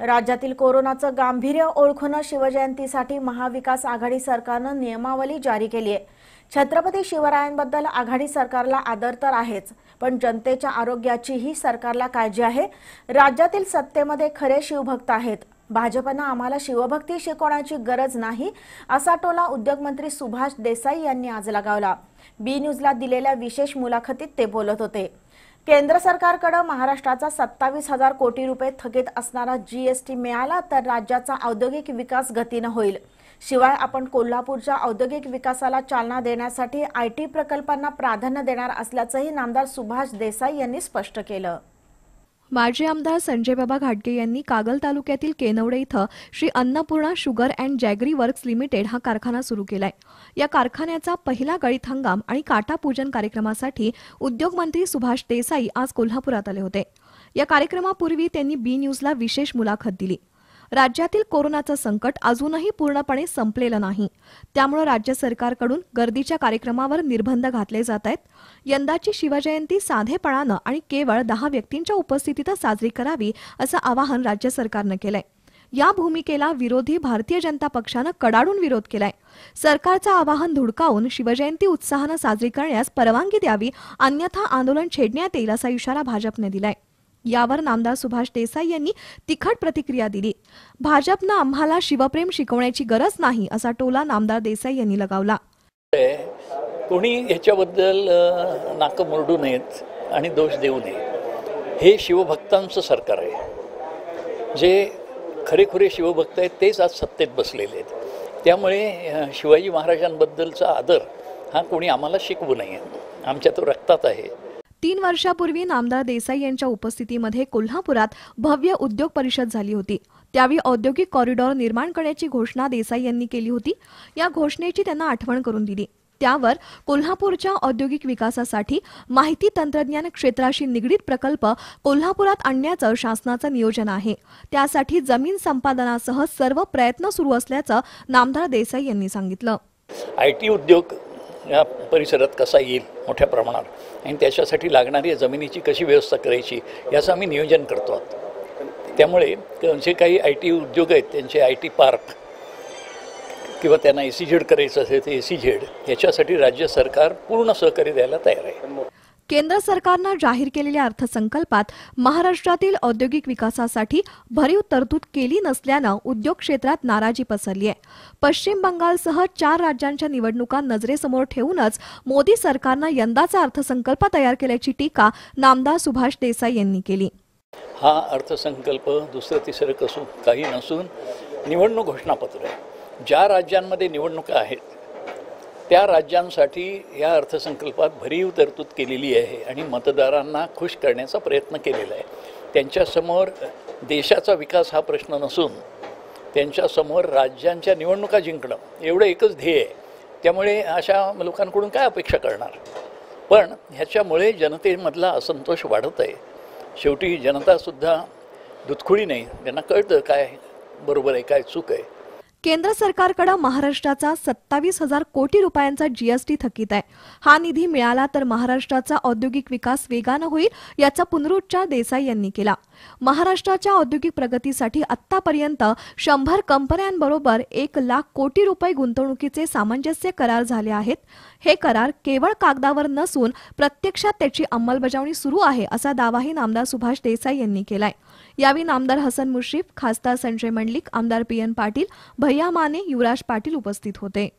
राज्यातील कोरोनाचं गांभीर्य ओळखून शिवजयंतीसाठी महाविकास आघाडी सरकारनं नियमावली जारी केली आहे छत्रपती शिवरायांबद्दल आघाडी सरकारला आदर तर आहेच पण जनतेच्या आरोग्याचीही सरकारला काळजी आहे राज्यातील सत्तेमध्ये खरे शिवभक्त आहेत भाजपनं आम्हाला शिवभक्ती शिकवण्याची गरज नाही असा टोला उद्योगमंत्री सुभाष देसाई यांनी आज लगावला बी न्यूजला दिलेल्या विशेष मुलाखतीत ते बोलत होते केंद्र सरकारकडं महाराष्ट्राचा सत्तावीस हजार कोटी रुपये थकित असणारा जीएसटी मिळाला तर राज्याचा औद्योगिक विकास गतीनं होईल शिवाय आपण कोल्हापूरच्या औद्योगिक विकासाला चालना देण्यासाठी आय टी प्रकल्पांना प्राधान्य देणार असल्याचंही नामदार सुभाष देसाई यांनी स्पष्ट केलं माजी आमदार संजय बाबा घाटगे यांनी कागल तालुक्यातील केनवडे इथं Shri Annapurna sugar and jaggery works limited हा कारखाना सुरू केलाय या कारखान्याचा पहिला गळीत हंगाम आणि काटापूजन कार्यक्रमासाठी उद्योगमंत्री सुभाष देसाई आज कोल्हापुरात आले होते या कार्यक्रमापूर्वी त्यांनी बी न्यूजला विशेष मुलाखत दिली राज्यातील कोरोनाचं संकट अजूनही पूर्णपणे संपलेलं नाही त्यामुळे राज्य सरकारकडून गर्दीच्या कार्यक्रमावर निर्बंध घातले जात आहेत यंदाची शिवजयंती साधेपणानं आणि केवळ दहा व्यक्तींच्या उपस्थितीतच साजरी करावी असं आवाहन राज्य सरकारनं केलंय या भूमिकेला विरोधी भारतीय जनता पक्षानं कडाडून विरोध केलाय सरकारचं आवाहन धुडकावून शिवजयंती उत्साहानं साजरी करण्यास परवानगी द्यावी अन्यथा आंदोलन छेडण्यात येईल असा इशारा भाजपने दिलाय यावर नामदार सुभाष देसाई यांनी तिखट प्रतिक्रिया दिली भाजपनं आम्हाला शिवप्रेम शिकवण्याची गरज नाही असा टोला नामदार देसाई यांनी लगावला कोणी याच्याबद्दल नाक मुरडू नयेत आणि दोष देऊ नये हे शिवभक्तांचं सरकार आहे जे खरेखुरे शिवभक्त आहेत तेच आज सत्तेत बसलेले आहेत त्यामुळे शिवाजी महाराजांबद्दलचा आदर हा कोणी आम्हाला शिकवू नये आमच्या तो रक्तात आहे तीन वर्षापूर्वी नामदार देसाई यांच्या उपस्थितीमध्ये कोल्हापुरात भव्य उद्योग परिषद झाली होती त्यावेळी औद्योगिक कॉरिडॉर निर्माण करण्याची घोषणा देसाई यांनी केली होती या घोषणेची त्यांना आठवण करून दिली त्यावर कोल्हापूरच्या औद्योगिक विकासासाठी माहिती तंत्रज्ञान क्षेत्राशी निगडीत प्रकल्प कोल्हापुरात आणण्याचं शासनाचं नियोजन आहे त्यासाठी जमीन संपादनासह सर्व प्रयत्न सुरू असल्याचं नामदार देसाई यांनी सांगितलं आय उद्योग या परिसरात कसा येईल मोठ्या प्रमाणात आणि त्याच्यासाठी लागणारी जमिनीची कशी व्यवस्था करायची याचं आम्ही नियोजन करतो आहोत त्यामुळे जे काही आय टी उद्योग आहेत त्यांचे आय टी पार्क किंवा त्यांना ए सी झेड करायचं असेल तर ए सी झेड याच्यासाठी राज्य सरकार पूर्ण सहकार्य द्यायला तयार आहे केंद्र सरकारनं जाहीर केलेल्या अर्थसंकल्पात महाराष्ट्रातील औद्योगिक विकासासाठी भरीव तरतूद केली नसल्यानं उद्योग क्षेत्रात नाराजी पसरली आहे पश्चिम बंगालसह चार राज्यांच्या निवडणुका नजरेसमोर ठेवूनच मोदी सरकारनं यंदाचा अर्थसंकल्प तयार केल्याची टीका नामदार सुभाष देसाई यांनी केली हा अर्थसंकल्प दुसरं तिसरं कसून काही नसून निवडणूक घोषणापत्र आहे ज्या राज्यांमध्ये निवडणुका आहेत त्या राज्यांसाठी या अर्थसंकल्पात भरीव तरतूद केलेली आहे आणि मतदारांना खुश करण्याचा प्रयत्न केलेला आहे त्यांच्यासमोर देशाचा विकास हा प्रश्न नसून त्यांच्यासमोर राज्यांच्या निवडणुका जिंकणं एवढं एकच ध्येय आहे त्यामुळे अशा लोकांकडून काय अपेक्षा करणार पण ह्याच्यामुळे जनतेमधला असंतोष वाढत आहे शेवटी जनतासुद्धा दुतखुळी नाही त्यांना कळतं काय बरोबर आहे काय चूक आहे केंद्र सरकारकडे महाराष्ट्राचा सत्तावीस हजार कोटी रुपयांचा जीएसटी थकीत आहे हा निधी मिळाला तर महाराष्ट्राचा औद्योगिक विकास वेगानं होईल याचा पुनरुच्चार देसाई यांनी केला महाराष्ट्राच्या औद्योगिक प्रगतीसाठी आतापर्यंत शंभर कंपन्यांबरोबर एक लाख कोटी रुपये गुंतवणुकीचे सामंजस्य करार झाले आहेत हे करार केवळ कागदावर नसून प्रत्यक्षात त्याची अंमलबजावणी सुरू आहे असा दावाही नामदार सुभाष देसाई यांनी केलाय यावेळी आमदार हसन मुश्रीफ खासदार संजय मंडलिक आमदार पी एन पाटील भैया माने युवराज पाटील उपस्थित होते